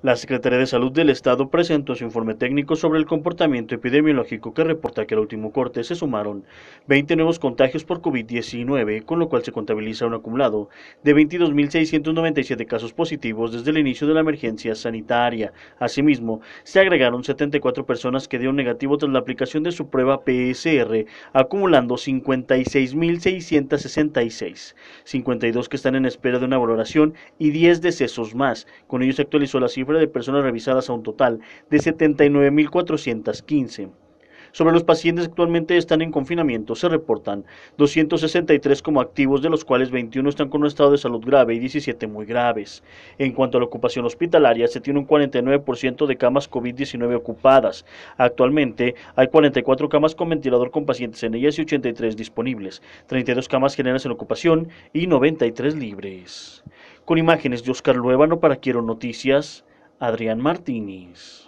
La Secretaría de Salud del Estado presentó su informe técnico sobre el comportamiento epidemiológico que reporta que al último corte se sumaron 20 nuevos contagios por COVID-19, con lo cual se contabiliza un acumulado de 22.697 casos positivos desde el inicio de la emergencia sanitaria. Asimismo, se agregaron 74 personas que dieron negativo tras la aplicación de su prueba PSR, acumulando 56.666, 52 que están en espera de una valoración y 10 decesos más. Con ello se actualizó la cifra de personas revisadas a un total de 79.415. Sobre los pacientes que actualmente están en confinamiento, se reportan 263 como activos, de los cuales 21 están con un estado de salud grave y 17 muy graves. En cuanto a la ocupación hospitalaria, se tiene un 49% de camas COVID-19 ocupadas. Actualmente hay 44 camas con ventilador con pacientes en ellas y 83 disponibles, 32 camas generales en ocupación y 93 libres. Con imágenes de Oscar Luevano para Quiero Noticias, Adrián Martínez.